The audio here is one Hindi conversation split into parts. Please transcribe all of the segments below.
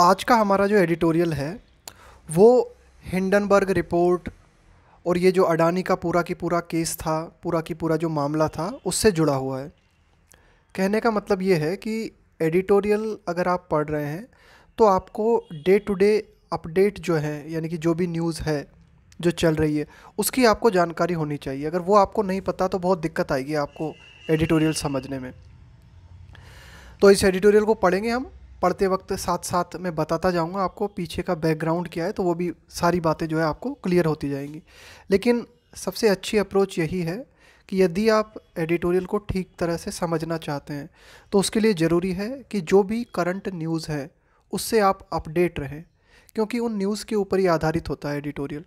आज का हमारा जो एडिटोरियल है वो हिंडनबर्ग रिपोर्ट और ये जो अडानी का पूरा की पूरा केस था पूरा की पूरा जो मामला था उससे जुड़ा हुआ है कहने का मतलब ये है कि एडिटोरियल अगर आप पढ़ रहे हैं तो आपको डे टू डे अपडेट जो है यानी कि जो भी न्यूज़ है जो चल रही है उसकी आपको जानकारी होनी चाहिए अगर वो आपको नहीं पता तो बहुत दिक्कत आएगी आपको एडिटोरियल समझने में तो इस एडिटोरियल को पढ़ेंगे हम पढ़ते वक्त साथ साथ मैं बताता जाऊँगा आपको पीछे का बैकग्राउंड क्या है तो वो भी सारी बातें जो है आपको क्लियर होती जाएंगी लेकिन सबसे अच्छी अप्रोच यही है कि यदि आप एडिटोरियल को ठीक तरह से समझना चाहते हैं तो उसके लिए ज़रूरी है कि जो भी करंट न्यूज़ है उससे आप अपडेट रहें क्योंकि उन न्यूज़ के ऊपर ही आधारित होता है एडिटोरियल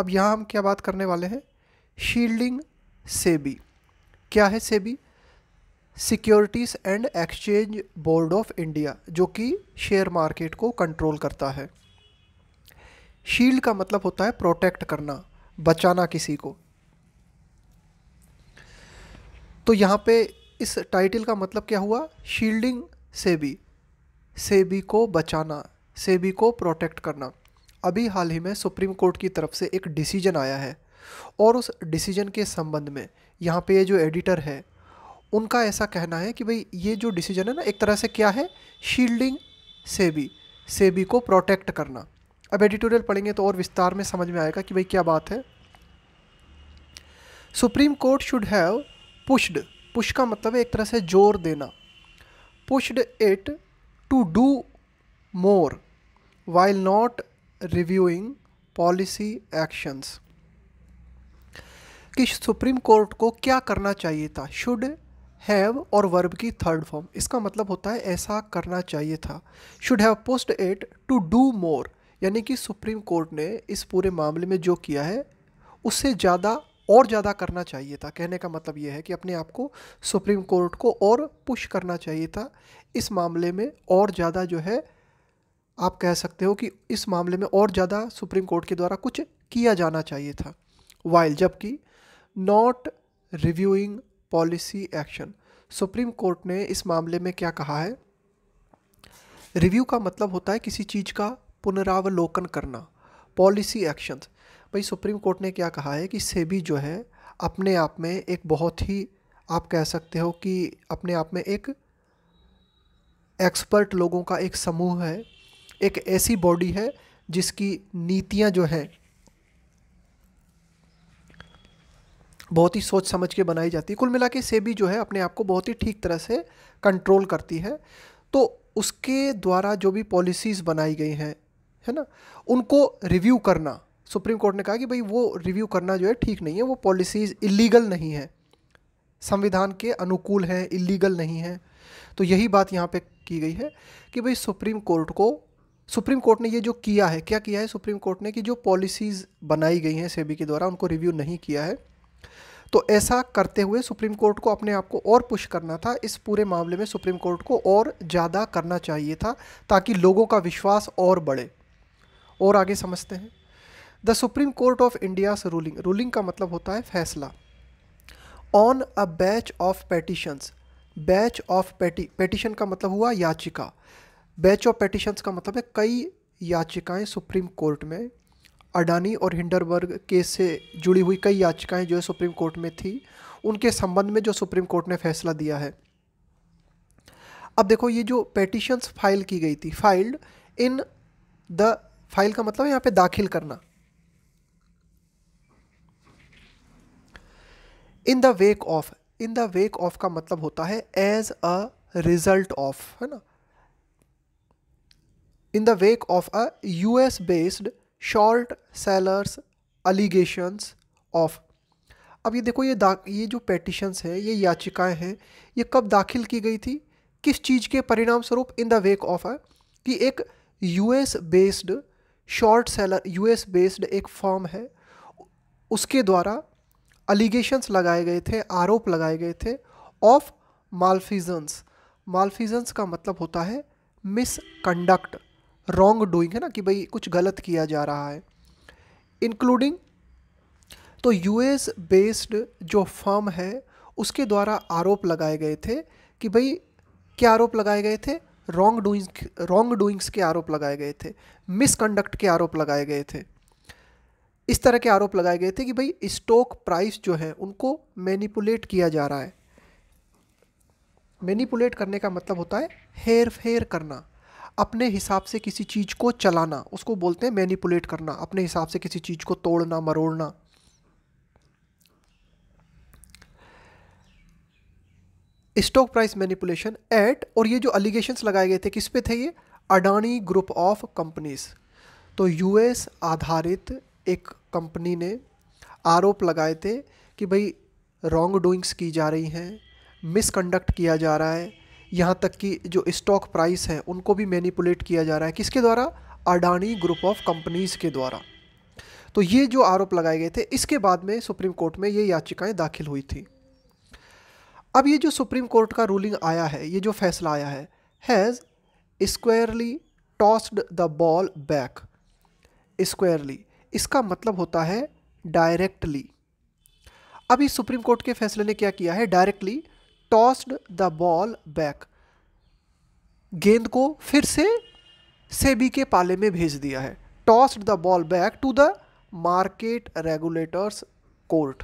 अब यहाँ हम क्या बात करने वाले हैं शील्डिंग सेबी क्या है SEBI securities and exchange board of India जो कि शेयर मार्केट को कंट्रोल करता है शील्ड का मतलब होता है प्रोटेक्ट करना बचाना किसी को तो यहाँ पे इस टाइटल का मतलब क्या हुआ शील्डिंग सेबी सेबी को बचाना सेबी को प्रोटेक्ट करना अभी हाल ही में सुप्रीम कोर्ट की तरफ से एक डिसीजन आया है और उस डिसीजन के संबंध में यहाँ पे ये जो एडिटर है उनका ऐसा कहना है कि भाई ये जो डिसीजन है ना एक तरह से क्या है शील्डिंग सेबी सेबी को प्रोटेक्ट करना अब एडिटोरियल पढ़ेंगे तो और विस्तार में समझ में आएगा कि भाई क्या बात है supreme court should have pushed push का मतलब है एक तरह से जोर देना pushed it to do more while not reviewing policy actions कि सुप्रीम कोर्ट को क्या करना चाहिए था शुड हैव और वर्ब की थर्ड फॉर्म इसका मतलब होता है ऐसा करना चाहिए था should have pushed it to do more यानी कि सुप्रीम कोर्ट ने इस पूरे मामले में जो किया है उससे ज़्यादा और ज़्यादा करना चाहिए था कहने का मतलब यह है कि अपने आप को सुप्रीम कोर्ट को और पुश करना चाहिए था इस मामले में और ज़्यादा जो है आप कह सकते हो कि इस मामले में और ज़्यादा सुप्रीम कोर्ट के द्वारा कुछ किया जाना चाहिए था वाइल जबकि not reviewing policy action supreme court ने इस मामले में क्या कहा है रिव्यू का मतलब होता है किसी चीज़ का पुनरावलोकन करना पॉलिसी एक्शन भाई सुप्रीम कोर्ट ने क्या कहा है कि सेबी जो है अपने आप में एक बहुत ही आप कह सकते हो कि अपने आप में एक एक्सपर्ट लोगों का एक समूह है एक ऐसी बॉडी है जिसकी नीतियां जो हैं बहुत ही सोच समझ के बनाई जाती है कुल मिला के सेबी जो है अपने आप को बहुत ही ठीक तरह से कंट्रोल करती है तो उसके द्वारा जो भी पॉलिसीज़ बनाई गई हैं है ना उनको रिव्यू करना सुप्रीम कोर्ट ने कहा कि भाई वो रिव्यू करना जो है ठीक नहीं है वो पॉलिसीज़ इलीगल नहीं है संविधान के अनुकूल हैं इलीगल नहीं है तो यही बात यहाँ पे की गई है कि भाई सुप्रीम कोर्ट को सुप्रीम कोर्ट ने ये जो किया है क्या किया है सुप्रीम कोर्ट ने कि जो पॉलिसीज़ बनाई गई हैं सेबी के द्वारा उनको रिव्यू नहीं किया है तो ऐसा करते हुए सुप्रीम कोर्ट को अपने आप को और पुश करना था इस पूरे मामले में सुप्रीम कोर्ट को और ज़्यादा करना चाहिए था ताकि लोगों का विश्वास और बढ़े और आगे समझते हैं the supreme court of India ruling ruling का मतलब होता है फैसला on a batch of petitions batch of पेटी पेटिशन का मतलब हुआ याचिका बैच ऑफ पेटिशंस का मतलब है कई याचिकाएं सुप्रीम कोर्ट में अडानी और हिंडरबर्ग केस से जुड़ी हुई कई याचिकाएं जो है सुप्रीम कोर्ट में थी उनके संबंध में जो सुप्रीम कोर्ट ने फैसला दिया है अब देखो ये जो पेटिशंस फाइल की गई थी फाइल्ड इन द फाइल का मतलब यहाँ पे दाखिल करना in the wake of in the wake of का मतलब होता है एज अ रिजल्ट ऑफ है ना in the wake of a US based short sellers allegations of अब ये देखो ये दा ये जो पेटिशंस हैं ये याचिकाएं हैं ये कब दाखिल की गई थी किस चीज़ के परिणाम स्वरूप इन द वेक ऑफ है कि एक US based short seller US based एक फॉर्म है उसके द्वारा अलीगेशंस लगाए गए थे आरोप लगाए गए थे ऑफ मालफिजन्स मालफिजन्स का मतलब होता है मिसकंडक्ट रॉन्ग डूइंग है ना कि भाई कुछ गलत किया जा रहा है इंक्लूडिंग तो यूएस बेस्ड जो फर्म है उसके द्वारा आरोप लगाए गए थे कि भाई क्या आरोप लगाए गए थे रॉन्ग डूइंग रॉन्ग डूइंग्स के आरोप लगाए गए थे मिसकंडक्ट के आरोप लगाए गए थे इस तरह के आरोप लगाए गए थे कि भाई स्टॉक प्राइस जो है उनको मैनिपुलेट किया जा रहा है मैनिपुलेट करने का मतलब होता है हेर फेर करना अपने हिसाब से किसी चीज़ को चलाना उसको बोलते हैं मैनिपुलेट करना अपने हिसाब से किसी चीज़ को तोड़ना मरोड़ना स्टॉक प्राइस मैनिपुलेशन एट और ये जो अलिगेशंस लगाए गए थे किस पे थे ये अडानी ग्रुप ऑफ कंपनीज तो यूएस आधारित एक कंपनी ने आरोप लगाए थे कि भाई रॉन्ग डूइंग्स की जा रही हैं मिसकंडक्ट किया जा रहा है यहाँ तक कि जो स्टॉक प्राइस हैं उनको भी मैनिपुलेट किया जा रहा है किसके द्वारा अडानी ग्रुप ऑफ कंपनीज़ के द्वारा तो ये जो आरोप लगाए गए थे इसके बाद में सुप्रीम कोर्ट में ये याचिकाएं दाखिल हुई थी अब ये जो सुप्रीम कोर्ट का रूलिंग आया है ये जो फैसला आया है has squarely tossed the ball back squarely इसका मतलब होता है डायरेक्टली अभी सुप्रीम कोर्ट के फैसले ने क्या किया है directly tossed the ball back गेंद को फिर से सेबी के पाले में भेज दिया है tossed the ball back to the market regulators court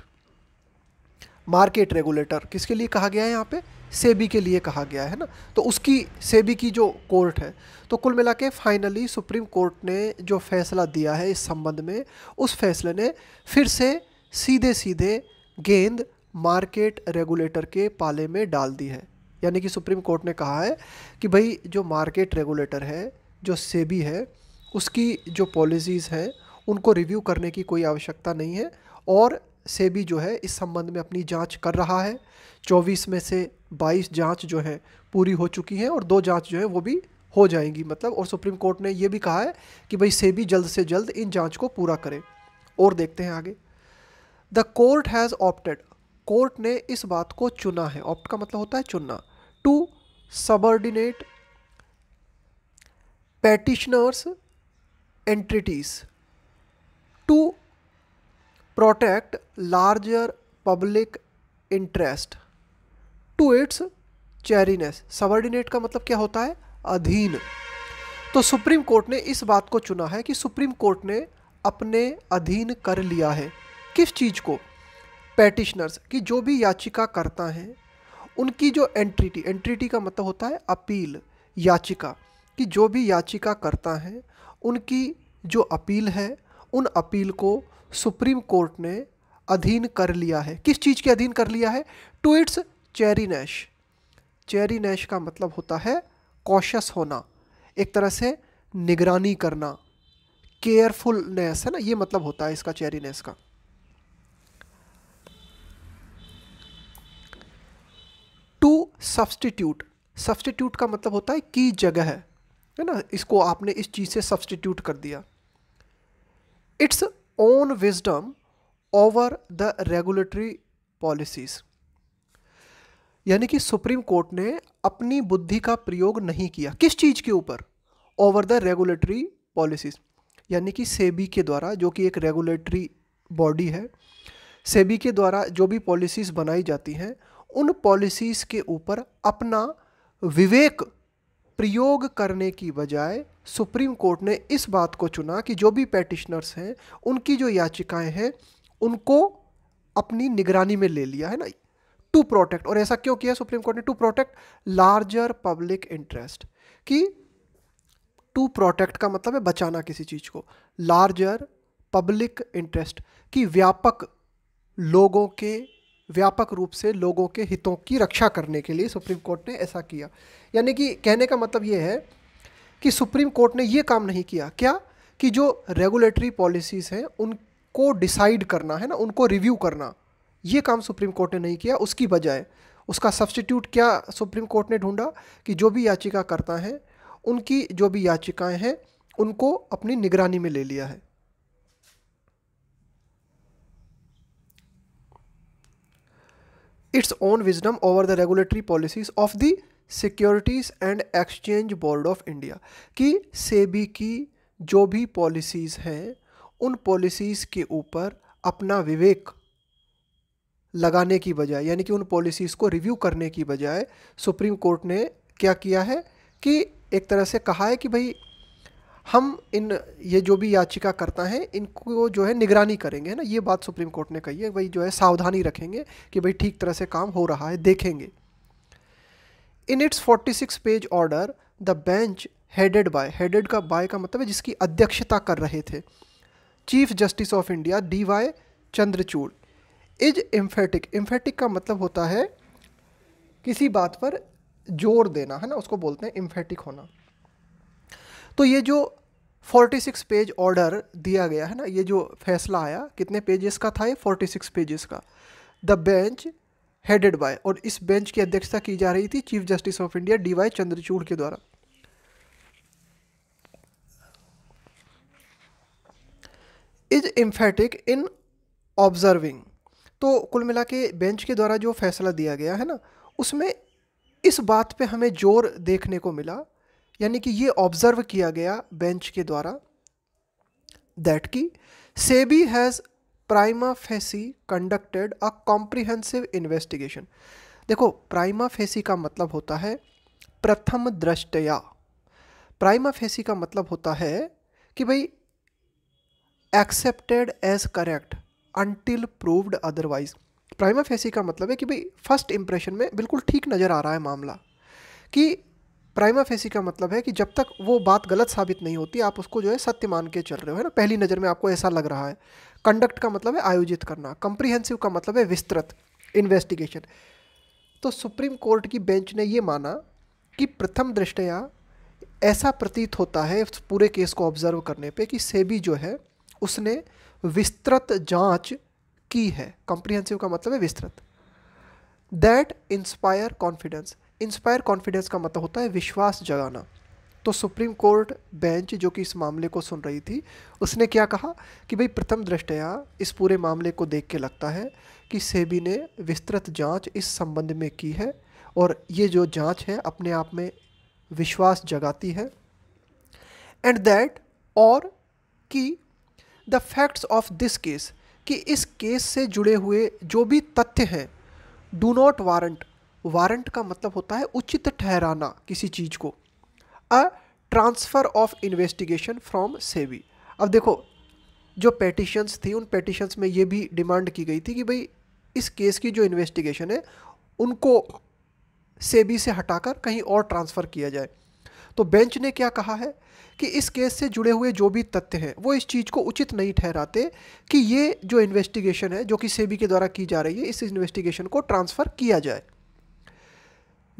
market regulator किसके लिए कहा गया है यहाँ पे सेबी के लिए कहा गया है ना तो उसकी सेबी की जो कोर्ट है तो कुल मिला के फाइनली सुप्रीम कोर्ट ने जो फैसला दिया है इस संबंध में उस फैसले ने फिर से सीधे सीधे गेंद मार्केट रेगुलेटर के पाले में डाल दी है यानी कि सुप्रीम कोर्ट ने कहा है कि भाई जो मार्केट रेगुलेटर है जो सेबी है उसकी जो पॉलिसीज़ हैं उनको रिव्यू करने की कोई आवश्यकता नहीं है और सेबी जो है इस संबंध में अपनी जांच कर रहा है 24 में से 22 जांच जो है पूरी हो चुकी हैं और दो जांच जो है वो भी हो जाएंगी मतलब और सुप्रीम कोर्ट ने ये भी कहा है कि भाई सेबी जल्द से जल्द इन जांच को पूरा करे और देखते हैं आगे the court has opted court ने इस बात को चुना है ऑप्ट का मतलब होता है चुनना to subordinate petitioners entreaties to protect larger public interest to its chariness subordinate का मतलब क्या होता है अधीन तो सुप्रीम कोर्ट ने इस बात को चुना है कि सुप्रीम कोर्ट ने अपने अधीन कर लिया है किस चीज़ को पेटिशनर्स कि जो भी याचिका करता है उनकी जो एंट्रीटी एंट्रीटी का मतलब होता है अपील याचिका कि जो भी याचिका करता है उनकी जो अपील है उन अपील को सुप्रीम कोर्ट ने अधीन कर लिया है किस चीज़ के अधीन कर लिया है to its chariness chariness का मतलब होता है कॉशस होना एक तरह से निगरानी करना केयरफुलनेस है ना ये मतलब होता है इसका चेरीनेस का सब्सटीट्यूट सब्सटीट्यूट का मतलब होता है की जगह है है ना इसको आपने इस चीज़ से सब्सटीट्यूट कर दिया its own wisdom over the regulatory policies यानी कि सुप्रीम कोर्ट ने अपनी बुद्धि का प्रयोग नहीं किया किस चीज़ के ऊपर ओवर द रेगुलेटरी पॉलिसीज यानी कि सेबी के द्वारा जो कि एक रेगुलेटरी बॉडी है सेबी के द्वारा जो भी पॉलिसीज़ बनाई जाती हैं उन पॉलिसीज़ के ऊपर अपना विवेक प्रयोग करने की बजाय सुप्रीम कोर्ट ने इस बात को चुना कि जो भी पैटिशनर्स हैं उनकी जो याचिकाएं हैं उनको अपनी निगरानी में ले लिया है ना टू प्रोटेक्ट और ऐसा क्यों किया सुप्रीम कोर्ट ने to protect larger public interest कि टू प्रोटेक्ट का मतलब है बचाना किसी चीज़ को लार्जर पब्लिक इंटरेस्ट कि व्यापक लोगों के व्यापक रूप से लोगों के हितों की रक्षा करने के लिए सुप्रीम कोर्ट ने ऐसा किया यानी कि कहने का मतलब ये है कि सुप्रीम कोर्ट ने ये काम नहीं किया क्या कि जो रेगुलेटरी पॉलिसीज़ हैं उनको डिसाइड करना है ना उनको रिव्यू करना ये काम सुप्रीम कोर्ट ने नहीं किया उसकी बजाय उसका सब्सटीट्यूट क्या सुप्रीम कोर्ट ने ढूंढा कि जो भी याचिका करता है उनकी जो भी याचिकाएं हैं उनको अपनी निगरानी में ले लिया है its own wisdom over the regulatory policies of the securities and exchange board of India कि सेबी की जो भी पॉलिसीज़ हैं उन पॉलिसीज़ के ऊपर अपना विवेक लगाने की बजाय यानी कि उन पॉलिसीज़ को रिव्यू करने की बजाय सुप्रीम कोर्ट ने क्या किया है कि एक तरह से कहा है कि भाई हम इन ये जो भी याचिका करता है इनको जो है निगरानी करेंगे ना ये बात सुप्रीम कोर्ट ने कही है भाई जो है सावधानी रखेंगे कि भाई ठीक तरह से काम हो रहा है देखेंगे in its 46 page order the bench headed by headed का बाय का मतलब है जिसकी अध्यक्षता कर रहे थे chief justice of India D Y Chandrachud is emphatic emphatic का मतलब होता है किसी बात पर जोर देना है ना उसको बोलते हैं इम्फेटिक होना तो ये जो 46 पेज ऑर्डर दिया गया है ना ये जो फैसला आया कितने पेजेस का था ये 46 पेजेस का द बेंच हेडेड बाय और इस बेंच की अध्यक्षता की जा रही थी chief justice of India D Y Chandrachud के द्वारा इज इम्फेटिक इन ऑब्जर्विंग तो कुल मिला के बेंच के द्वारा जो फैसला दिया गया है ना उसमें इस बात पे हमें जोर देखने को मिला यानी कि ये ऑब्जर्व किया गया बेंच के द्वारा दैट की SEBI has prima facie conducted a comprehensive investigation देखो प्राइमा फेसी का मतलब होता है प्रथम दृष्टया प्राइमा फेसी का मतलब होता है कि भाई accepted as correct until proved otherwise prima facie का मतलब है कि भाई फर्स्ट इंप्रेशन में बिल्कुल ठीक नज़र आ रहा है मामला कि प्राइमा फेसी का मतलब है कि जब तक वो बात गलत साबित नहीं होती आप उसको जो है सत्य मान के चल रहे हो है ना पहली नज़र में आपको ऐसा लग रहा है कंडक्ट का मतलब है आयोजित करना कंप्रीहेंसिव का मतलब है विस्तृत इन्वेस्टिगेशन तो सुप्रीम कोर्ट की बेंच ने ये माना कि प्रथम दृष्टया ऐसा प्रतीत होता है पूरे केस को ऑब्जर्व करने पे कि सेबी जो है उसने विस्तृत जांच की है कॉम्प्रिहेंसिव का मतलब है विस्तृत that inspire confidence inspire confidence का मतलब होता है विश्वास जगाना तो सुप्रीम कोर्ट बेंच जो कि इस मामले को सुन रही थी उसने क्या कहा कि भाई प्रथम दृष्टया इस पूरे मामले को देख के लगता है कि सेबी ने विस्तृत जांच इस संबंध में की है और ये जो जांच है अपने आप में विश्वास जगाती है एंड दैट और कि the facts of this case कि इस केस से जुड़े हुए जो भी तथ्य हैं डू नॉट वारंट वारंट का मतलब होता है उचित ठहराना किसी चीज़ को a transfer of investigation from SEBI अब देखो जो पेटिशंस थी उन पेटिशंस में ये भी डिमांड की गई थी कि भाई इस केस की जो इन्वेस्टिगेशन है उनको सेबी से हटाकर कहीं और ट्रांसफ़र किया जाए तो बेंच ने क्या कहा है कि इस केस से जुड़े हुए जो भी तथ्य हैं वो इस चीज़ को उचित नहीं ठहराते कि ये जो इन्वेस्टिगेशन है जो कि सेबी के द्वारा की जा रही है इस इन्वेस्टिगेशन को ट्रांसफ़र किया जाए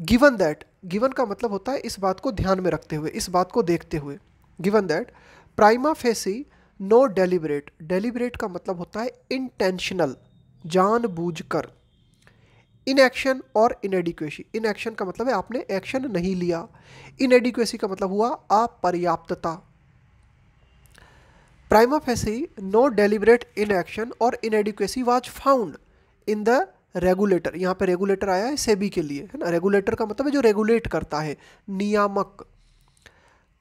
गिवन दैट गिवन का मतलब होता है इस बात को ध्यान में रखते हुए इस बात को देखते हुए given that prima facie no deliberate deliberate का मतलब होता है इंटेंशनल जान बूझ कर इन एक्शन और इनएडिक्वेसी एक्शन का मतलब है आपने एक्शन नहीं लिया इनएडिक्वेसी का मतलब हुआ अपर्याप्तता prima facie no deliberate inaction और inadequacy was found in the regulator यहाँ पे रेगुलेटर आया है सेबी के लिए है ना रेगुलेटर का मतलब है जो रेगुलेट करता है नियामक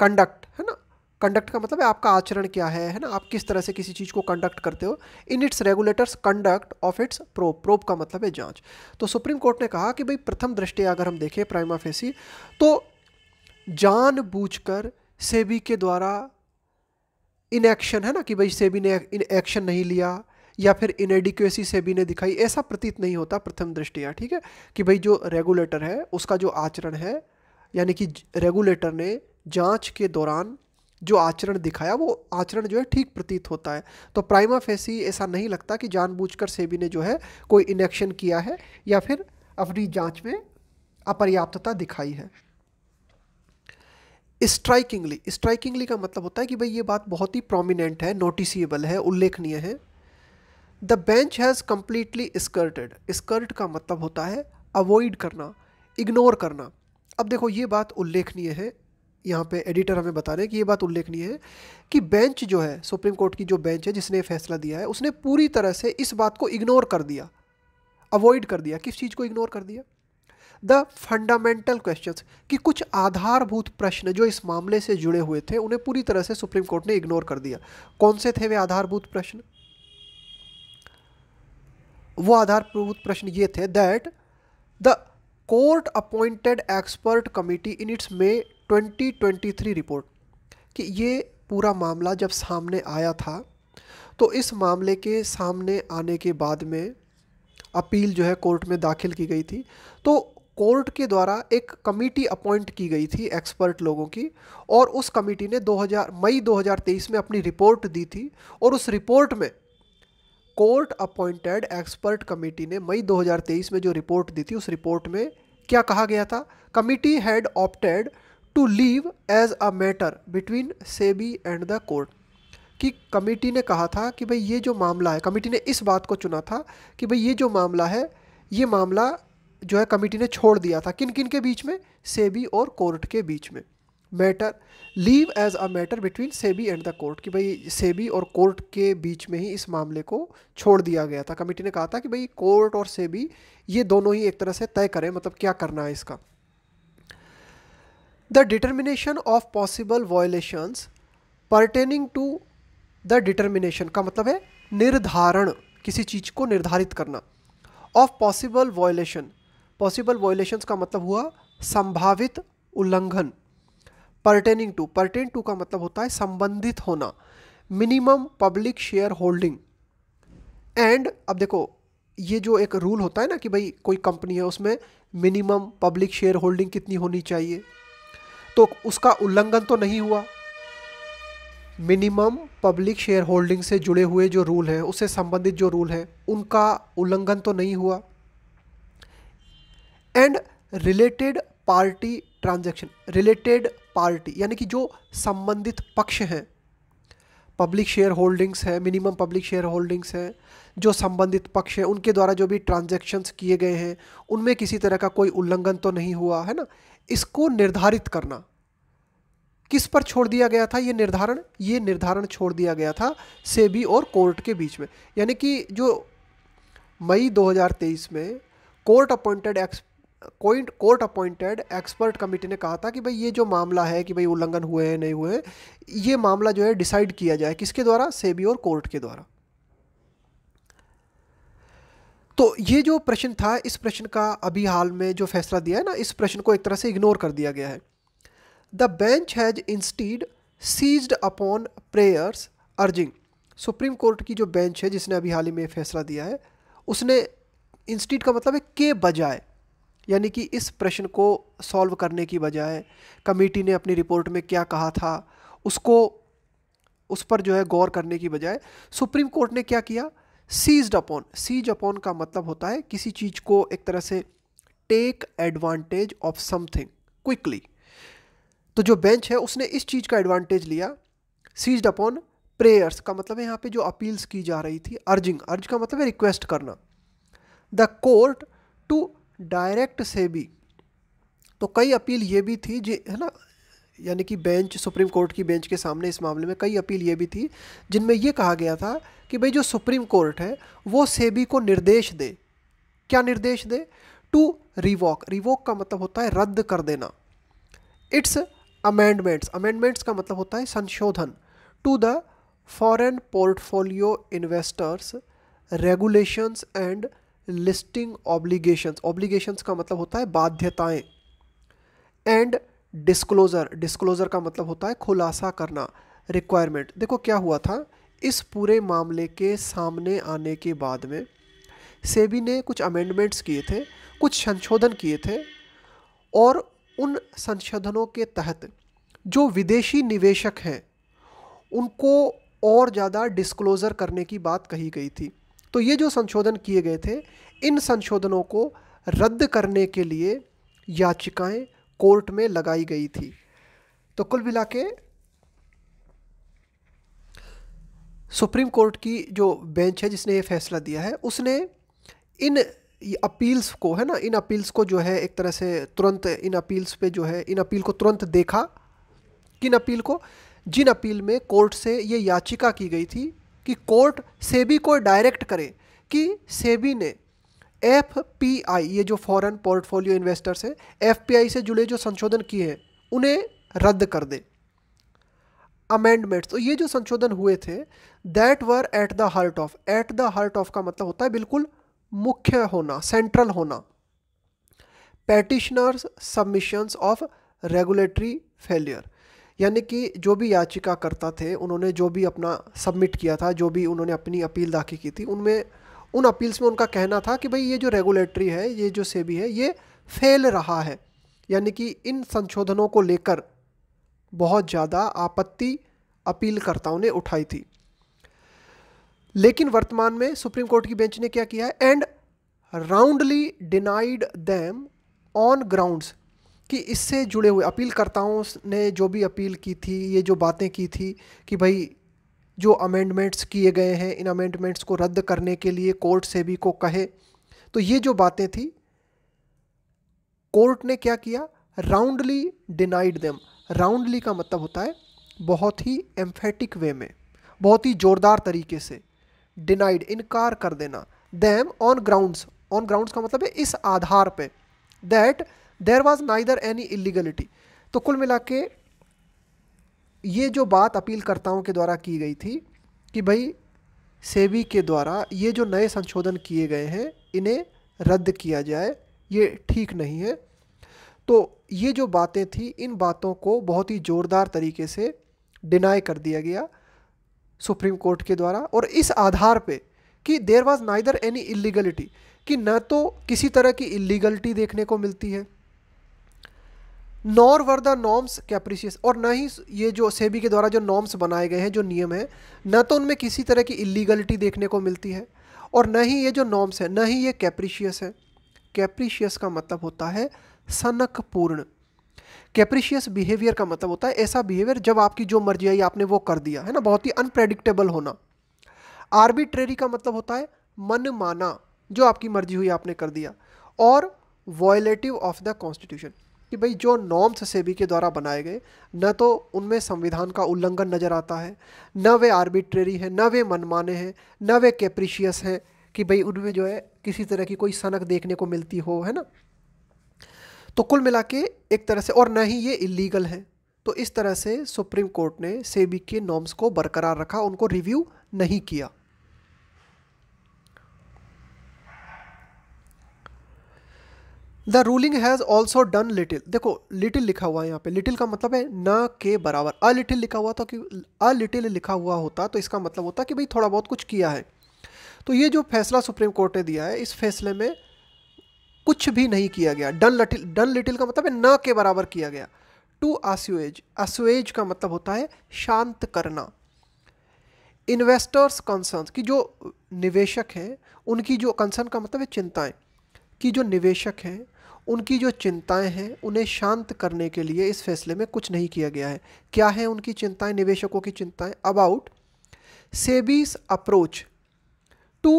कंडक्ट है ना कंडक्ट का मतलब है आपका आचरण क्या है है ना आप किस तरह से किसी चीज़ को कंडक्ट करते हो in its regulators conduct of its prop prop का मतलब है जांच तो सुप्रीम कोर्ट ने कहा कि भाई प्रथम दृष्टि अगर हम देखें प्राइमा फेसी तो जान सेबी के द्वारा इनएक्शन है ना कि भाई सेबी ने एक्शन नहीं लिया या फिर इनएडिक्वेसी से भी ने दिखाई ऐसा प्रतीत नहीं होता प्रथम दृष्टिया ठीक है कि भाई जो रेगुलेटर है उसका जो आचरण है यानी कि रेगुलेटर ने जांच के दौरान जो आचरण दिखाया वो आचरण जो है ठीक प्रतीत होता है तो प्राइमा फेसी ऐसा नहीं लगता कि जानबूझकर सेबी ने जो है कोई इनेक्शन किया है या फिर अपनी जांच में अपर्याप्तता दिखाई है स्ट्राइकिंगली स्ट्राइकिंगली का मतलब होता है कि भाई ये बात बहुत ही प्रोमिनेंट है नोटिसिएबल है उल्लेखनीय है the bench has completely skirted skirt का मतलब होता है अवॉइड करना इग्नोर करना अब देखो ये बात उल्लेखनीय है यहाँ पे एडिटर हमें बता रहे हैं कि ये बात उल्लेखनीय है कि बेंच जो है सुप्रीम कोर्ट की जो बेंच है जिसने फैसला दिया है उसने पूरी तरह से इस बात को इग्नोर कर दिया अवॉइड कर दिया किस चीज़ को इग्नोर कर दिया द फंडामेंटल क्वेश्चन कि कुछ आधारभूत प्रश्न जो इस मामले से जुड़े हुए थे उन्हें पूरी तरह से सुप्रीम कोर्ट ने इग्नोर कर दिया कौन से थे वे आधारभूत प्रश्न वो आधारभूत प्रश्न ये थे that the court appointed expert committee in its May 2023 report कि ये पूरा मामला जब सामने आया था तो इस मामले के सामने आने के बाद में अपील जो है कोर्ट में दाखिल की गई थी तो कोर्ट के द्वारा एक कमेटी अपॉइंट की गई थी एक्सपर्ट लोगों की और उस कमेटी ने 2000 मई 2023 में अपनी रिपोर्ट दी थी और उस रिपोर्ट में कोर्ट अपॉइंटेड एक्सपर्ट कमेटी ने मई 2023 में जो रिपोर्ट दी थी उस रिपोर्ट में क्या कहा गया था committee had opted to leave as a matter between SEBI and the court कि कमेटी ने कहा था कि भाई ये जो मामला है कमेटी ने इस बात को चुना था कि भाई ये जो मामला है ये मामला जो है कमेटी ने छोड़ दिया था किन किन के बीच में सेबी और कोर्ट के बीच में matter leave as a matter between SEBI and the court कि भाई सेबी और कोर्ट के बीच में ही इस मामले को छोड़ दिया गया था कमेटी ने कहा था कि भाई कोर्ट और सेबी ये दोनों ही एक तरह से तय करें मतलब क्या करना है इसका the determination of possible violations pertaining to the determination का मतलब है निर्धारण किसी चीज़ को निर्धारित करना of possible violation possible violations का मतलब हुआ संभावित उल्लंघन परटेनिंग टू परटेन टू का मतलब होता है संबंधित होना minimum public share holding and अब देखो ये जो एक रूल होता है ना कि भाई कोई कंपनी है उसमें मिनिमम पब्लिक शेयर होल्डिंग कितनी होनी चाहिए तो उसका उल्लंघन तो नहीं हुआ मिनिमम पब्लिक शेयर होल्डिंग से जुड़े हुए जो रूल हैं उससे संबंधित जो रूल हैं उनका उल्लंघन तो नहीं हुआ and related party transaction related party यानी कि जो संबंधित पक्ष हैं पब्लिक शेयर होल्डिंग्स है मिनिमम पब्लिक शेयर होल्डिंग्स हैं जो संबंधित पक्ष हैं उनके द्वारा जो भी ट्रांजेक्शन्स किए गए हैं उनमें किसी तरह का कोई उल्लंघन तो नहीं हुआ है ना इसको निर्धारित करना किस पर छोड़ दिया गया था ये निर्धारण ये निर्धारण छोड़ दिया गया था सेबी और कोर्ट के बीच में यानी कि जो मई 2023 में कोर्ट अपॉइंटेड कोइंट कोर्ट अपॉइंटेड एक्सपर्ट कमेटी ने कहा था कि भाई ये जो मामला है कि भाई उल्लंघन हुए हैं नहीं हुए ये मामला जो है डिसाइड किया जाए किसके द्वारा सेबी और कोर्ट के द्वारा तो ये जो प्रश्न था इस प्रश्न का अभी हाल में जो फैसला दिया है ना इस प्रश्न को एक तरह से इग्नोर कर दिया गया है the bench has instead seized upon prayers urging supreme court की जो बेंच है जिसने अभी हाल ही में फैसला दिया है उसने इंस्टीट का मतलब है के बजाय यानी कि इस प्रश्न को सॉल्व करने की बजाय कमेटी ने अपनी रिपोर्ट में क्या कहा था उसको उस पर जो है गौर करने की बजाय सुप्रीम कोर्ट ने क्या किया सीज अपॉन सीज अपॉन का मतलब होता है किसी चीज़ को एक तरह से take advantage of something quickly तो जो बेंच है उसने इस चीज़ का एडवांटेज लिया सीज अपॉन प्रेयर्स का मतलब है यहाँ पे जो अपील्स की जा रही थी अर्जिंग अर्ज का मतलब है रिक्वेस्ट करना द कोर्ट टू डायरेक्ट से भी तो कई अपील ये भी थी जे है ना यानी कि बेंच सुप्रीम कोर्ट की बेंच के सामने इस मामले में कई अपील ये भी थी जिनमें ये कहा गया था कि भाई जो सुप्रीम कोर्ट है वो सेबी को निर्देश दे क्या निर्देश दे टू रिवॉक रिवॉक का मतलब होता है रद्द कर देना इट्स अमेंडमेंट्स अमेंडमेंट्स का मतलब होता है संशोधन to the foreign portfolio investors regulations and listing obligations obligations का मतलब होता है बाध्यताएं एंड डिस्क्लोज़र डिस्क्लोज़र का मतलब होता है खुलासा करना रिक्वायरमेंट देखो क्या हुआ था इस पूरे मामले के सामने आने के बाद में सेबी ने कुछ अमेंडमेंट्स किए थे कुछ संशोधन किए थे और उन संशोधनों के तहत जो विदेशी निवेशक हैं उनको और ज़्यादा डिस्क्लोज़र करने की बात कही गई थी तो ये जो संशोधन किए गए थे इन संशोधनों को रद्द करने के लिए याचिकाएं कोर्ट में लगाई गई थी तो कुल मिला के सुप्रीम कोर्ट की जो बेंच है जिसने ये फैसला दिया है उसने इन अपील्स को है ना इन अपील्स को जो है एक तरह से तुरंत इन अपील्स पे जो है इन अपील को तुरंत देखा किन अपील को जिन अपील में कोर्ट से ये याचिका की गई थी कि कोर्ट सेबी को डायरेक्ट करे कि सेबी ने एफ पी आई ये जो फॉरेन पोर्टफोलियो इन्वेस्टर्स है एफ पी आई से जुड़े जो संशोधन किए हैं उन्हें रद्द कर दे अमेंडमेंट्स तो ये जो संशोधन हुए थे that were at the heart of at the heart of का मतलब होता है बिल्कुल मुख्य होना सेंट्रल होना petitioners submissions of regulatory failure यानी कि जो भी याचिकाकर्ता थे उन्होंने जो भी अपना सबमिट किया था जो भी उन्होंने अपनी अपील दाखिल की थी उनमें उन अपील्स में उनका कहना था कि भाई ये जो रेगुलेटरी है ये जो सेबी है ये फेल रहा है यानी कि इन संशोधनों को लेकर बहुत ज़्यादा आपत्ति अपीलकर्ताओं ने उठाई थी लेकिन वर्तमान में सुप्रीम कोर्ट की बेंच ने क्या किया है and roundly denied them on grounds कि इससे जुड़े हुए अपीलकर्ताओं ने जो भी अपील की थी ये जो बातें की थी कि भाई जो अमेंडमेंट्स किए गए हैं इन अमेंडमेंट्स को रद्द करने के लिए कोर्ट से भी को कहे तो ये जो बातें थी कोर्ट ने क्या किया राउंडली डिनाइड देम राउंडली का मतलब होता है बहुत ही एम्फेटिक वे में बहुत ही ज़ोरदार तरीके से डिनाइड इनकार कर देना them on grounds on grounds का मतलब है इस आधार पे that there was neither any illegality तो कुल मिला के ये जो बात अपीलकर्ताओं के द्वारा की गई थी कि भाई सेबी के द्वारा ये जो नए संशोधन किए गए हैं इन्हें रद्द किया जाए ये ठीक नहीं है तो ये जो बातें थी इन बातों को बहुत ही ज़ोरदार तरीके से डिनाई कर दिया गया सुप्रीम कोर्ट के द्वारा और इस आधार पे कि there was neither any illegality कि न तो किसी तरह की इलीगलिटी देखने को मिलती है nor were the norms capricious और ना ही ये जो सेबी के द्वारा जो नॉर्म्स बनाए गए हैं जो नियम हैं न तो उनमें किसी तरह की इलीगलिटी देखने को मिलती है और न ही ये जो नॉर्म्स है न ही ये कैप्रिशियस है कैप्रिशियस का मतलब होता है सनकपूर्ण कैप्रिशियस बिहेवियर का मतलब होता है ऐसा बिहेवियर जब आपकी जो मर्जी आई आपने वो कर दिया है ना बहुत ही अनप्रेडिक्टेबल होना आर्बिट्रेरी का मतलब होता है मन माना जो आपकी मर्जी हुई आपने कर दिया और वॉयलेटिव ऑफ द कॉन्स्टिट्यूशन कि भाई जो नॉर्म्स सेबी के द्वारा बनाए गए न तो उनमें संविधान का उल्लंघन नज़र आता है न वे आर्बिट्रेरी है न वे मनमाने हैं न वे कैप्रिशियस हैं कि भाई उनमें जो है किसी तरह की कोई सनक देखने को मिलती हो है ना तो कुल मिला के एक तरह से और न ही ये इलीगल है तो इस तरह से सुप्रीम कोर्ट ने सेबी के नॉर्म्स को बरकरार रखा उनको रिव्यू नहीं किया the ruling has also done little देखो लिटिल लिखा हुआ है यहाँ पे लिटिल का मतलब है न के बराबर अ लिटिल लिखा हुआ था कि अ लिटिल लिखा हुआ होता तो इसका मतलब होता कि भाई थोड़ा बहुत कुछ किया है तो ये जो फैसला सुप्रीम कोर्ट ने दिया है इस फैसले में कुछ भी नहीं किया गया डन लिटिल डन लिटिल का मतलब है न के बराबर किया गया टू आस्यूएज आस्यूएज का मतलब होता है शांत करना इन्वेस्टर्स कंसर्न कि जो निवेशक हैं उनकी जो कंसर्न का मतलब है चिंताएं कि जो निवेशक हैं उनकी जो चिंताएं हैं उन्हें शांत करने के लिए इस फैसले में कुछ नहीं किया गया है क्या है उनकी चिंताएं निवेशकों की चिंताएं about SEBI's approach to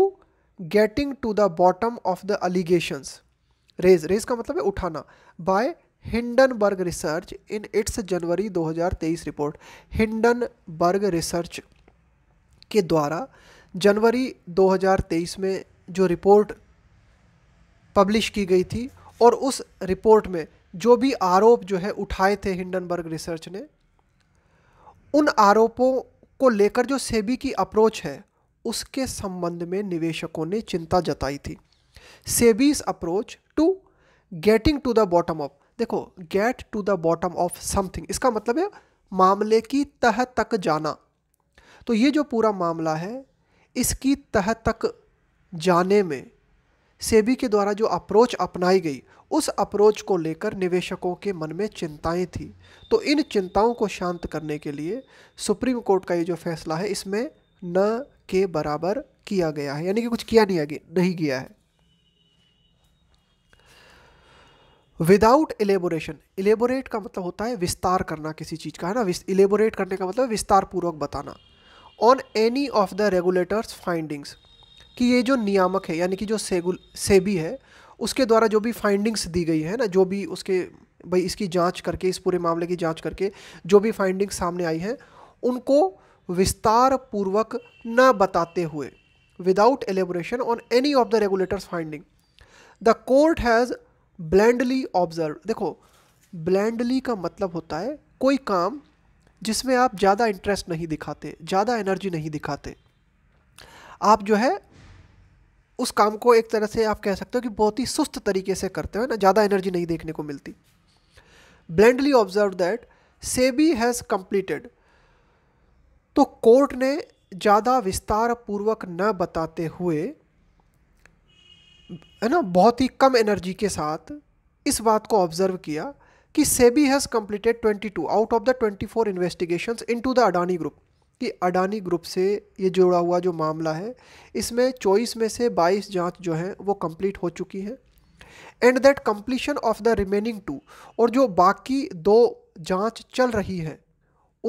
getting to the bottom of the allegations raised raised का मतलब है उठाना by Hindenburg research in its January 2023 report Hindenburg research के द्वारा जनवरी 2023 में जो रिपोर्ट पब्लिश की गई थी और उस रिपोर्ट में जो भी आरोप जो है उठाए थे हिंडनबर्ग रिसर्च ने उन आरोपों को लेकर जो सेबी की अप्रोच है उसके संबंध में निवेशकों ने चिंता जताई थी SEBI's approach to getting to the bottom of देखो get to the bottom of something इसका मतलब है मामले की तह तक जाना तो ये जो पूरा मामला है इसकी तह तक जाने में सेबी के द्वारा जो अप्रोच अपनाई गई उस अप्रोच को लेकर निवेशकों के मन में चिंताएं थी तो इन चिंताओं को शांत करने के लिए सुप्रीम कोर्ट का ये जो फैसला है इसमें न के बराबर किया गया है यानी कि कुछ किया नहीं, नहीं गया है विदाउट एलेबोरेशन एलेबोरेट का मतलब होता है विस्तार करना किसी चीज़ का है ना एलेबोरेट करने का मतलब विस्तार पूर्वक बताना on any of the regulator's findings कि ये जो नियामक है यानी कि जो सेगुल सेबी है उसके द्वारा जो भी फाइंडिंग्स दी गई है ना जो भी उसके भाई इसकी जांच करके इस पूरे मामले की जांच करके जो भी फाइंडिंग्स सामने आई हैं उनको विस्तार पूर्वक न बताते हुए without elaboration on any of the regulator's finding the court has blandly observe देखो ब्लैंडली का मतलब होता है कोई काम जिसमें आप ज़्यादा इंटरेस्ट नहीं दिखाते ज़्यादा एनर्जी नहीं दिखाते आप जो है उस काम को एक तरह से आप कह सकते हो कि बहुत ही सुस्त तरीके से करते हो ना ज़्यादा एनर्जी नहीं देखने को मिलती blandly observe that SEBI has completed तो कोर्ट ने ज़्यादा विस्तार पूर्वक न बताते हुए है ना बहुत ही कम एनर्जी के साथ इस बात को ऑब्जर्व किया कि SEBI has completed 22 out of the 24 four investigation in the Adani group कि अडानी ग्रुप से ये जुड़ा हुआ जो मामला है इसमें चौबीस में से बाईस जांच जो है वो कंप्लीट हो चुकी है and that completion of the remaining two और जो बाकी दो जांच चल रही है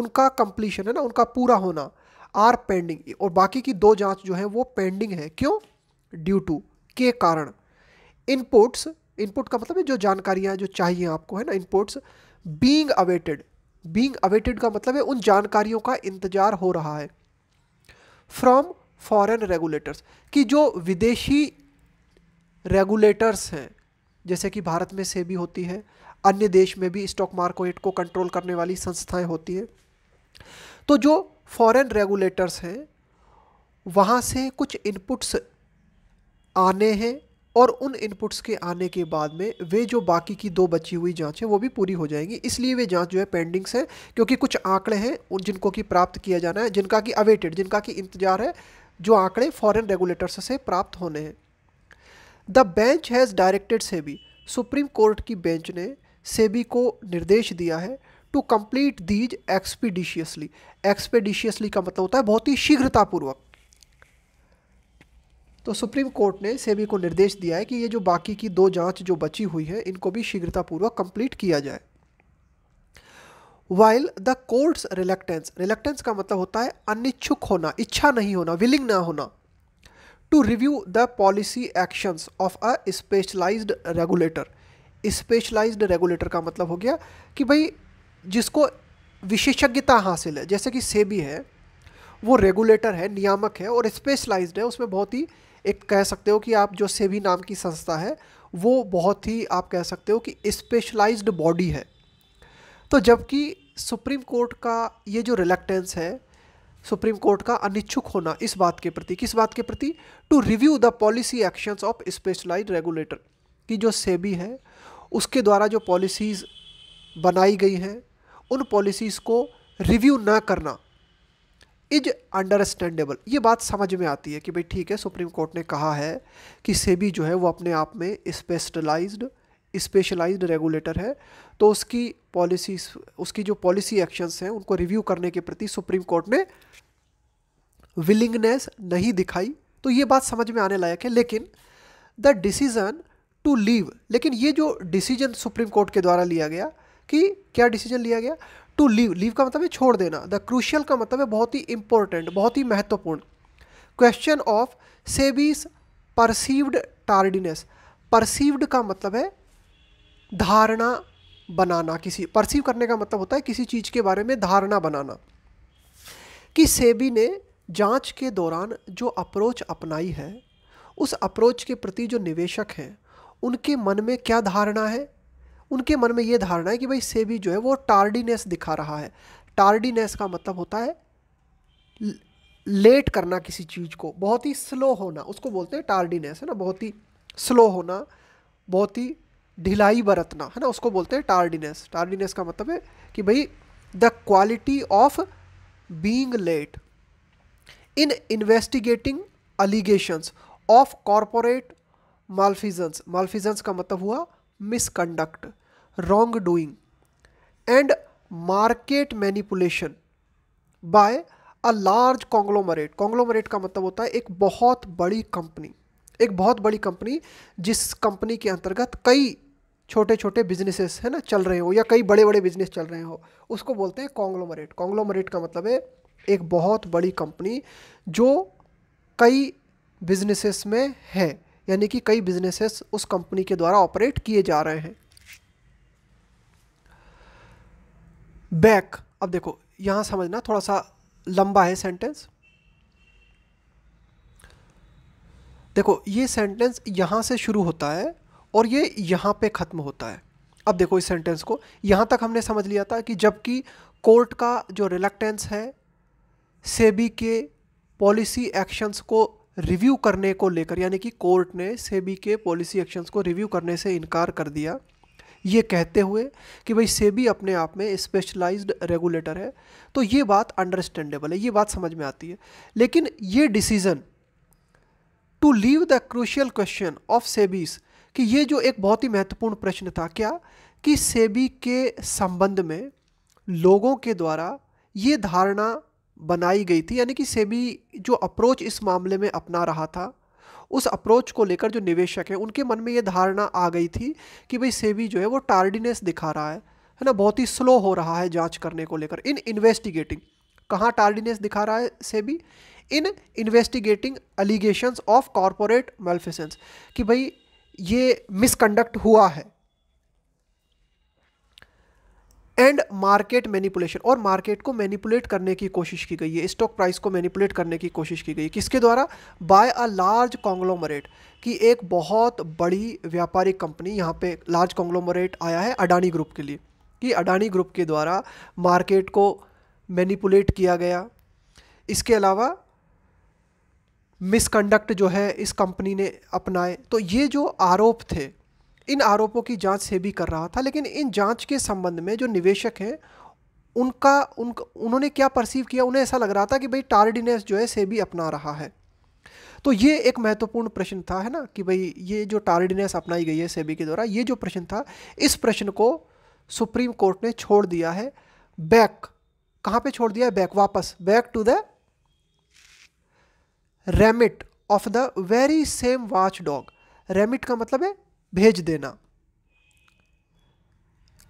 उनका कंप्लीशन है ना उनका पूरा होना आर पेंडिंग और बाकी की दो जांच जो है वो पेंडिंग है क्यों ड्यू टू के कारण इनपुट्स इनपुट का मतलब है जो जानकारियाँ जो चाहिए आपको है ना inputs being awaited being awaited का मतलब है उन जानकारियों का इंतजार हो रहा है फ्रॉम फॉरन रेगुलेटर्स कि जो विदेशी रेगुलेटर्स हैं जैसे कि भारत में सेबी होती है अन्य देश में भी स्टॉक मार्केट को कंट्रोल करने वाली संस्थाएं होती हैं तो जो फॉरेन रेगुलेटर्स हैं वहाँ से कुछ इनपुट्स आने हैं और उन इनपुट्स के आने के बाद में वे जो बाकी की दो बची हुई जाँच है वो भी पूरी हो जाएंगी इसलिए वे जाँच जो है पेंडिंग्स है क्योंकि कुछ आंकड़े हैं उन जिनको कि प्राप्त किया जाना है जिनका कि अवेटेड जिनका कि इंतजार है जो आंकड़े फॉरेन रेगुलेटर्स से प्राप्त होने हैं the bench has directed SEBI supreme court की बेंच ने सेबी को निर्देश दिया है to complete these expeditiously expeditiously का मतलब होता है बहुत ही शीघ्रतापूर्वक तो सुप्रीम कोर्ट ने सेबी को निर्देश दिया है कि ये जो बाकी की दो जांच जो बची हुई है इनको भी शीघ्रतापूर्वक कंप्लीट किया जाए while the court's reluctance reluctance का मतलब होता है अनिच्छुक होना इच्छा नहीं होना विलिंग ना होना to review the policy actions of a specialised regulator specialised regulator का मतलब हो गया कि भाई जिसको विशेषज्ञता हासिल है जैसे कि सेबी है वो रेगुलेटर है नियामक है और स्पेशलाइज्ड है उसमें बहुत ही एक कह सकते हो कि आप जो सेबी नाम की संस्था है वो बहुत ही आप कह सकते हो कि स्पेशलाइज्ड बॉडी है तो जबकि सुप्रीम कोर्ट का ये जो रिलेक्टेंस है सुप्रीम कोर्ट का अनिच्छुक होना इस बात के प्रति किस बात के प्रति to review the policy actions of specialised regulator कि जो सेबी है उसके द्वारा जो पॉलिसीज़ बनाई गई हैं उन पॉलिसीज़ को रिव्यू ना करना इज अंडरस्टैंडेबल ये बात समझ में आती है कि भाई ठीक है सुप्रीम कोर्ट ने कहा है कि सेबी जो है वो अपने आप में स्पेशलाइज्ड स्पेशलाइज्ड रेगुलेटर है तो उसकी पॉलिसी उसकी जो पॉलिसी एक्शंस हैं उनको रिव्यू करने के प्रति सुप्रीम कोर्ट ने विलिंगनेस नहीं दिखाई तो ये बात समझ में आने लायक है लेकिन द डिसीज़न टू लीव लेकिन ये जो डिसीजन सुप्रीम कोर्ट के द्वारा लिया गया कि क्या डिसीजन लिया गया टू लीव लीव का मतलब है छोड़ देना द क्रूशियल का मतलब है बहुत ही इंपॉर्टेंट बहुत ही महत्वपूर्ण question of SEBI's perceived tardiness perceived का मतलब है धारणा बनाना किसी परसीव करने का मतलब होता है किसी चीज़ के बारे में धारणा बनाना कि सेबी ने जांच के दौरान जो अप्रोच अपनाई है उस अप्रोच के प्रति जो निवेशक हैं उनके मन में क्या धारणा है उनके मन में ये धारणा है कि भाई सेबी जो है वो टार्डीनेस दिखा रहा है टार्डीनेस का मतलब होता है लेट करना किसी चीज़ को बहुत ही स्लो होना उसको बोलते हैं टार्डीनेस है ना बहुत ही स्लो होना बहुत ही ढिलाई बरतना है ना उसको बोलते हैं टार्डीनेस टार्डीनेस का मतलब है कि भाई the quality of being late in investigating allegations of corporate malfeasance malfeasance का मतलब हुआ misconduct wrongdoing and market manipulation by a large conglomerate conglomerate का मतलब होता है एक बहुत बड़ी कंपनी एक बहुत बड़ी कंपनी जिस कंपनी के अंतर्गत कई छोटे छोटे बिजनेसेस है ना चल रहे हो या कई बड़े बड़े बिजनेस चल रहे हो उसको बोलते हैं कॉन्ग्लोमरेट कॉन्ग्लोमरेट का मतलब है एक बहुत बड़ी कंपनी जो कई बिजनेसेस में है यानी कि कई बिजनेसेस उस कंपनी के द्वारा ऑपरेट किए जा रहे हैं बैक अब देखो यहां समझना थोड़ा सा लंबा है सेंटेंस देखो ये सेंटेंस यहां से शुरू होता है और ये यहां पे ख़त्म होता है अब देखो इस सेंटेंस को यहां तक हमने समझ लिया था कि जबकि कोर्ट का जो रिलेक्टेंस है सेबी के पॉलिसी एक्शंस को रिव्यू करने को लेकर यानी कि कोर्ट ने सेबी के पॉलिसी एक्शंस को रिव्यू करने से इनकार कर दिया ये कहते हुए कि भाई सेबी अपने आप में स्पेशलाइज्ड रेगुलेटर है तो ये बात अंडरस्टैंडेबल है ये बात समझ में आती है लेकिन ये decision to leave the crucial question of SEBI's कि ये जो एक बहुत ही महत्वपूर्ण प्रश्न था क्या कि सेबी के संबंध में लोगों के द्वारा ये धारणा बनाई गई थी यानी कि सेबी जो अप्रोच इस मामले में अपना रहा था उस अप्रोच को लेकर जो निवेशक हैं उनके मन में ये धारणा आ गई थी कि भाई सेबी जो है वो टार्डीनेस दिखा रहा है है ना बहुत ही स्लो हो रहा है जांच करने को लेकर इन इन्वेस्टिगेटिंग कहाँ टार्डीनेस दिखा रहा है SEBI in investigating allegations of corporate malfeasance कि भाई ये मिसकंडक्ट हुआ है एंड मार्केट मैनिपुलेशन और मार्केट को मैनिपुलेट करने की कोशिश की गई है स्टॉक प्राइस को मैनिपुलेट करने की कोशिश की गई किसके द्वारा बाय अ लार्ज कॉन्ग्लोमरेट कि एक बहुत बड़ी व्यापारिक कंपनी यहाँ पे लार्ज कॉन्ग्लोमरेट आया है अडानी ग्रुप के लिए कि अडानी ग्रुप के द्वारा मार्केट को मैनिपुलेट किया गया इसके अलावा मिसकंडक्ट जो है इस कंपनी ने अपनाए तो ये जो आरोप थे इन आरोपों की जांच से भी कर रहा था लेकिन इन जांच के संबंध में जो निवेशक हैं उनका उन उन्होंने क्या परसीव किया उन्हें ऐसा लग रहा था कि भाई टार्डीनेस जो है से भी अपना रहा है तो ये एक महत्वपूर्ण प्रश्न था है ना कि भाई ये जो टार्डीनेस अपनाई गई है सेबी के द्वारा ये जो प्रश्न था इस प्रश्न को सुप्रीम कोर्ट ने छोड़ दिया है बैक कहाँ पे छोड़ दिया है बैक वापस back to the remit of the very same watchdog remit का मतलब है भेज देना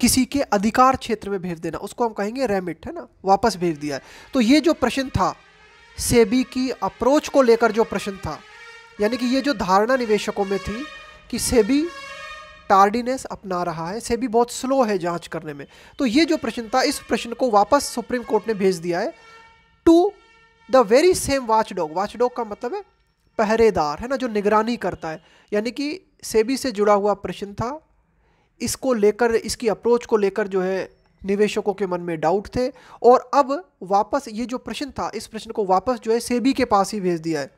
किसी के अधिकार क्षेत्र में भेज देना उसको हम कहेंगे रेमिट है ना वापस भेज दिया है तो ये जो प्रश्न था सेबी की अप्रोच को लेकर जो प्रश्न था यानी कि ये जो धारणा निवेशकों में थी कि सेबी टार्डीनेस अपना रहा है सेबी बहुत स्लो है जांच करने में तो ये जो प्रश्न था इस प्रश्न को वापस सुप्रीम कोर्ट ने भेज दिया है to the very same watchdog dog का मतलब है पहरेदार है ना जो निगरानी करता है यानी कि सेबी से जुड़ा हुआ प्रश्न था इसको लेकर इसकी अप्रोच को लेकर जो है निवेशकों के मन में डाउट थे और अब वापस ये जो प्रश्न था इस प्रश्न को वापस जो है सेबी के पास ही भेज दिया है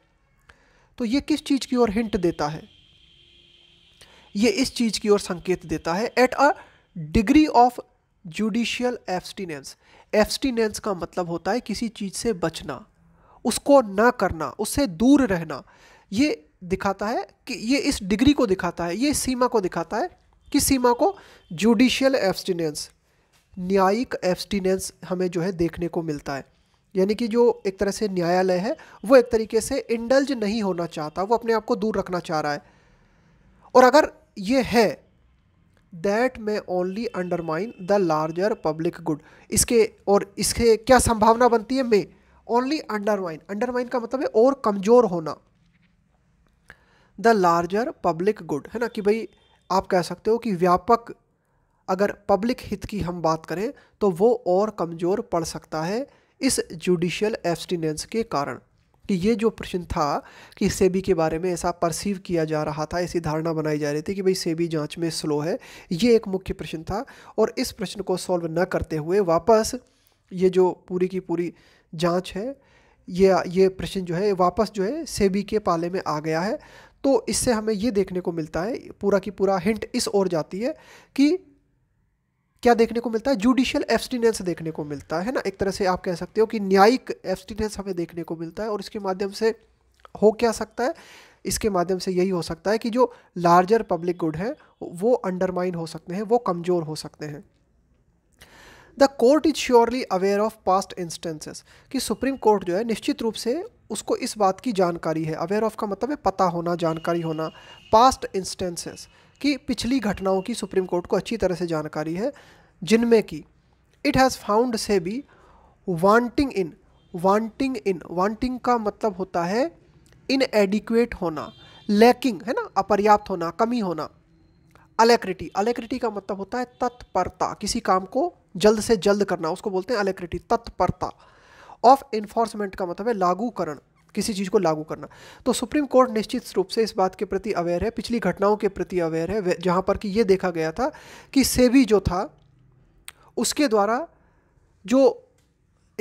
तो ये किस चीज़ की ओर हिंट देता है ये इस चीज़ की ओर संकेत देता है at a degree of judicial abstinence abstinence का मतलब होता है किसी चीज़ से बचना उसको ना करना उससे दूर रहना ये दिखाता है कि ये इस डिग्री को दिखाता है ये सीमा को दिखाता है कि सीमा को जुडिशियल एब्सटिनेंस न्यायिक एब्सटिनेंस हमें जो है देखने को मिलता है यानी कि जो एक तरह से न्यायालय है वो एक तरीके से इंडल्ज नहीं होना चाहता वो अपने आप को दूर रखना चाह रहा है और अगर ये है that may only undermine the larger public good इसके और इसके क्या संभावना बनती है मे ओनली अंडरमाइन अंडरमाइन का मतलब है और कमज़ोर होना द लार्जर पब्लिक गुड है ना कि भाई आप कह सकते हो कि व्यापक अगर पब्लिक हित की हम बात करें तो वो और कमज़ोर पड़ सकता है इस जुडिशियल एब्सटिनेंस के कारण कि ये जो प्रश्न था कि सेबी के बारे में ऐसा परसीव किया जा रहा था ऐसी धारणा बनाई जा रही थी कि भाई सेबी जांच में स्लो है ये एक मुख्य प्रश्न था और इस प्रश्न को सॉल्व न करते हुए वापस ये जो पूरी की पूरी जांच है ये ये प्रश्न जो है वापस जो है सेबी के पाले में आ गया है तो इससे हमें ये देखने को मिलता है पूरा की पूरा हिंट इस ओर जाती है कि क्या देखने को मिलता है जुडिशियल एब्सटिनेंस देखने को मिलता है ना एक तरह से आप कह सकते हो कि न्यायिक एब्सटिनेंस हमें देखने को मिलता है और इसके माध्यम से हो क्या सकता है इसके माध्यम से यही हो सकता है कि जो लार्जर पब्लिक गुड है वो अंडरमाइन हो सकते हैं वो कमज़ोर हो सकते हैं the court is surely aware of past instances कि सुप्रीम कोर्ट जो है निश्चित रूप से उसको इस बात की जानकारी है अवेयर ऑफ का मतलब है पता होना जानकारी होना पास्ट इंस्टेंसेस कि पिछली घटनाओं की सुप्रीम कोर्ट को अच्छी तरह से जानकारी है जिनमें कि it has found SEBI wanting in wanting in wanting का मतलब होता है इन एडिक्वेट होना लैकिंग है ना अपर्याप्त होना कमी होना अलेक्रिटी अलेक्रिटी का मतलब होता है तत्परता किसी काम को जल्द से जल्द करना उसको बोलते हैं अलेक्रिटी तत्परता ऑफ इन्फोर्समेंट का मतलब है लागूकरण किसी चीज़ को लागू करना तो सुप्रीम कोर्ट निश्चित रूप से इस बात के प्रति अवेयर है पिछली घटनाओं के प्रति अवेयर है जहाँ पर कि ये देखा गया था कि सेबी जो था उसके द्वारा जो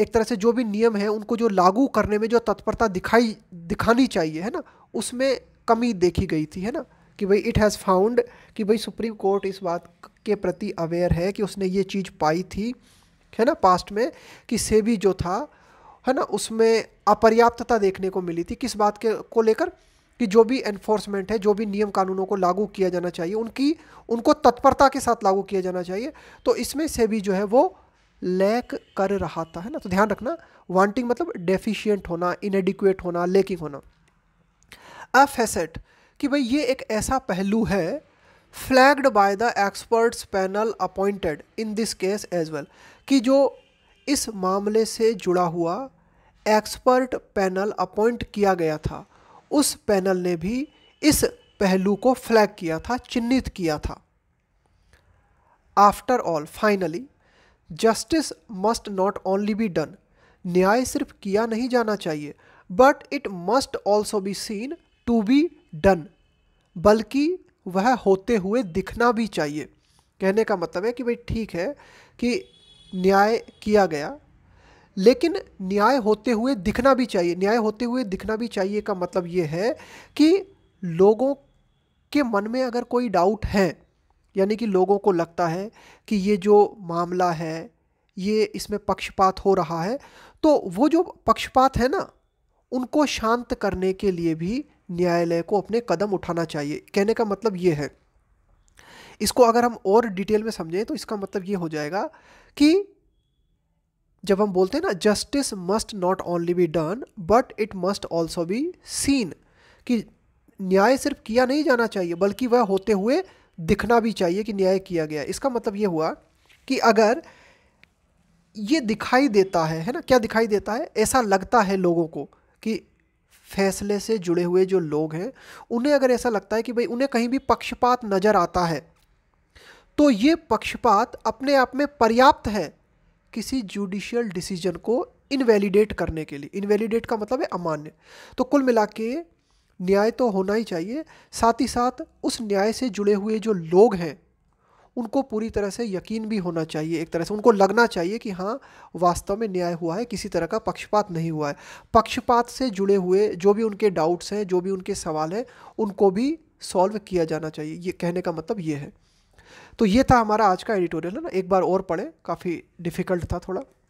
एक तरह से जो भी नियम है उनको जो लागू करने में जो तत्परता दिखाई दिखानी चाहिए है ना उसमें कमी देखी गई थी है ना कि भाई इट हैज़ फाउंड कि भाई सुप्रीम कोर्ट इस बात के प्रति अवेयर है कि उसने ये चीज़ पाई थी है ना पास्ट में कि सेबी जो था है ना उसमें अपर्याप्तता देखने को मिली थी किस बात के को लेकर कि जो भी एनफोर्समेंट है जो भी नियम कानूनों को लागू किया जाना चाहिए उनकी उनको तत्परता के साथ लागू किया जाना चाहिए तो इसमें से भी जो है वो लैक कर रहा था है ना तो ध्यान रखना वांटिंग मतलब डेफिशिएंट होना इनएडिक्वेट होना लेकिंग होना अ फैसेट कि भाई ये एक ऐसा पहलू है flagged by the experts panel appointed in this case as well कि जो इस मामले से जुड़ा हुआ एक्सपर्ट पैनल अपॉइंट किया गया था उस पैनल ने भी इस पहलू को फ्लैग किया था चिन्हित किया था after all finally justice must not only be done न्याय सिर्फ किया नहीं जाना चाहिए but it must also be seen to be done बल्कि वह होते हुए दिखना भी चाहिए कहने का मतलब है कि भाई ठीक है कि न्याय किया गया लेकिन न्याय होते हुए दिखना भी चाहिए न्याय होते हुए दिखना भी चाहिए का मतलब ये है कि लोगों के मन में अगर कोई डाउट है यानी कि लोगों को लगता है कि ये जो मामला है ये इसमें पक्षपात हो रहा है तो वो जो पक्षपात है ना उनको शांत करने के लिए भी न्यायालय को अपने कदम उठाना चाहिए कहने का मतलब ये है इसको अगर हम और डिटेल में समझें तो इसका मतलब ये हो जाएगा कि जब हम बोलते हैं ना justice must not only be done but it must also be seen कि न्याय सिर्फ किया नहीं जाना चाहिए बल्कि वह होते हुए दिखना भी चाहिए कि न्याय किया गया इसका मतलब ये हुआ कि अगर ये दिखाई देता है है ना क्या दिखाई देता है ऐसा लगता है लोगों को कि फैसले से जुड़े हुए जो लोग हैं उन्हें अगर ऐसा लगता है कि भाई उन्हें कहीं भी पक्षपात नज़र आता है तो ये पक्षपात अपने आप में पर्याप्त है किसी जुडिशियल डिसीजन को इनवैलिडेट करने के लिए इनवैलिडेट का मतलब है अमान्य तो कुल मिला के न्याय तो होना ही चाहिए साथ ही साथ उस न्याय से जुड़े हुए जो लोग हैं उनको पूरी तरह से यकीन भी होना चाहिए एक तरह से उनको लगना चाहिए कि हाँ वास्तव में न्याय हुआ है किसी तरह का पक्षपात नहीं हुआ है पक्षपात से जुड़े हुए जो भी उनके डाउट्स हैं जो भी उनके सवाल हैं उनको भी सॉल्व किया जाना चाहिए ये कहने का मतलब ये है तो ये था हमारा आज का एडिटोरियल है ना एक बार और पढ़े काफ़ी डिफ़िकल्ट था थोड़ा